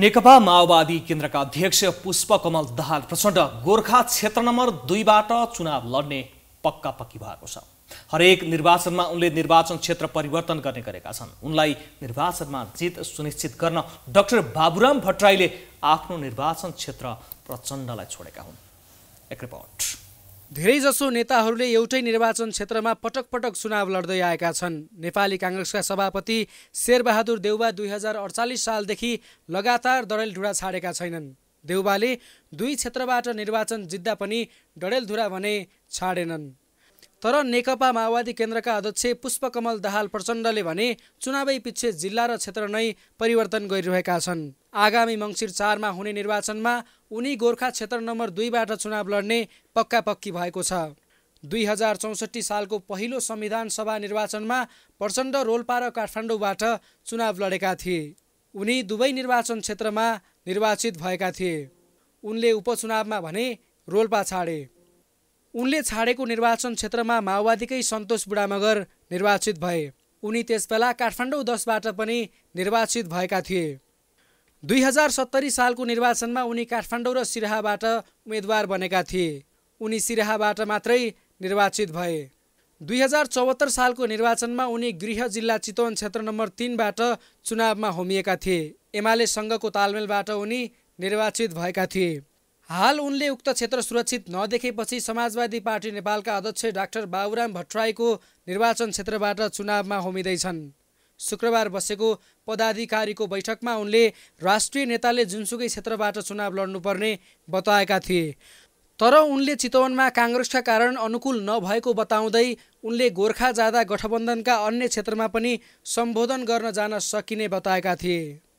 नेकपा माओवादी केन्द्रका अध्यक्ष पुष्पकमल दाहाल प्रचण्ड गोर्खा क्षेत्र नम्बर दुईबाट चुनाव लड्ने पक्का पक्की भएको छ हरेक निर्वाचनमा उनले निर्वाचन क्षेत्र परिवर्तन गर्ने गरेका छन् उनलाई निर्वाचनमा जित सुनिश्चित गर्न डाक्टर बाबुराम भट्टराईले आफ्नो निर्वाचन क्षेत्र प्रचण्डलाई छोडेका हुन् एक रिपोर्ट धेरैजसो नेताहरूले एउटै निर्वाचन क्षेत्रमा पटक पटक चुनाव लड्दै आएका छन् नेपाली काङ्ग्रेसका सभापति शेरबहादुर देउबा दुई हजार अडचालिस सालदेखि लगातार डडेलधुरा छाडेका छैनन् देउबाले दुई क्षेत्रबाट निर्वाचन जित्दा पनि डडेलधुरा भने छाडेनन् तर नेकपा माओवादी केन्द्रका अध्यक्ष पुष्पकमल दाहाल प्रचण्डले भने चुनावै पिछे जिल्ला र क्षेत्र नै परिवर्तन गरिरहेका छन् आगामी मङ्सिर चारमा हुने निर्वाचनमा उनी गोर्खा क्षेत्र नम्बर दुईबाट चुनाव लड्ने पक्का पक्की भएको छ दुई हजार चौसठी सालको पहिलो संविधान सभा निर्वाचनमा प्रचण्ड रोल्पा र काठमाडौँबाट चुनाव लडेका थिए उनी दुवै निर्वाचन क्षेत्रमा निर्वाचित भएका थिए उनले उपचुनावमा भने रोल्पा छाडे उनले छाडेको निर्वाचन क्षेत्रमा माओवादीकै सन्तोष बुढामगर निर्वाचित भए उनी त्यसबेला काठमाडौँ दसबाट पनि निर्वाचित भएका थिए दुई हजार सत्तरी सालको निर्वाचनमा उनी काठमाडौँ र सिराहाबाट उम्मेद्वार बनेका थिए उनी सिराहाबाट मात्रै निर्वाचित भए दुई हजार चौहत्तर सालको निर्वाचनमा उनी गृह जिल्ला चितवन क्षेत्र नम्बर तिनबाट चुनावमा होमिएका थिए एमाले एमालेसँगको तालमेलबाट उनी निर्वाचित भएका थिए हाल उनले उक्त क्षेत्र सुरक्षित नदेखेपछि समाजवादी पार्टी नेपालका अध्यक्ष डाक्टर बाबुराम भट्टराईको निर्वाचन क्षेत्रबाट चुनावमा होमिँदैछन् शुक्रबार बसेको पदाधिकारीको बैठकमा उनले राष्ट्रिय नेताले जुनसुकै क्षेत्रबाट चुनाव लड्नुपर्ने बताएका थिए तर उनले चितवनमा काङ्ग्रेसका कारण अनुकूल नभएको बताउँदै उनले गोर्खा जाँदा गठबन्धनका अन्य क्षेत्रमा पनि सम्बोधन गर्न जान सकिने बताएका थिए